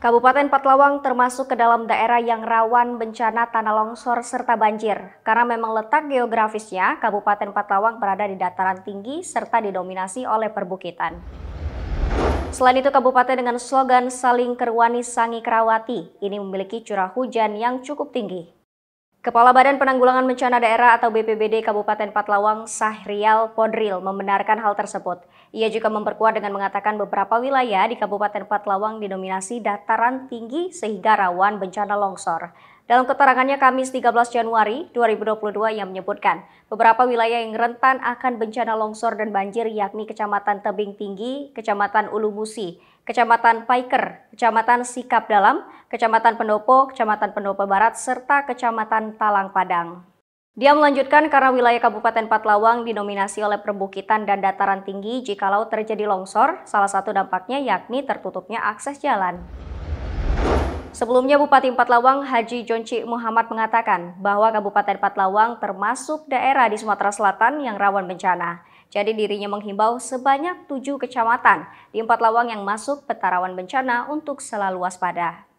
Kabupaten Patlawang termasuk ke dalam daerah yang rawan bencana tanah longsor serta banjir. Karena memang letak geografisnya, Kabupaten Patlawang berada di dataran tinggi serta didominasi oleh perbukitan. Selain itu, kabupaten dengan slogan Saling Kerwani Sangi Kerawati ini memiliki curah hujan yang cukup tinggi. Kepala Badan Penanggulangan Bencana Daerah atau BPBD Kabupaten Patlawang Sahrial Podril membenarkan hal tersebut. Ia juga memperkuat dengan mengatakan beberapa wilayah di Kabupaten Patlawang dinominasi dataran tinggi sehingga rawan bencana longsor. Dalam keterangannya Kamis 13 Januari 2022 ia menyebutkan beberapa wilayah yang rentan akan bencana longsor dan banjir yakni Kecamatan Tebing Tinggi, Kecamatan Ulumusi, Kecamatan Paiker, Kecamatan Sikap Dalam, Kecamatan Pendopo, Kecamatan Pendopo Barat, serta Kecamatan Talang Padang. Dia melanjutkan karena wilayah Kabupaten Patlawang dinominasi oleh perbukitan dan dataran tinggi jikalau terjadi longsor, salah satu dampaknya yakni tertutupnya akses jalan. Sebelumnya Bupati Empat Lawang Haji Jonci Muhammad mengatakan bahwa Kabupaten Empat Lawang termasuk daerah di Sumatera Selatan yang rawan bencana. Jadi dirinya menghimbau sebanyak tujuh kecamatan di Empat Lawang yang masuk peta rawan bencana untuk selalu waspada.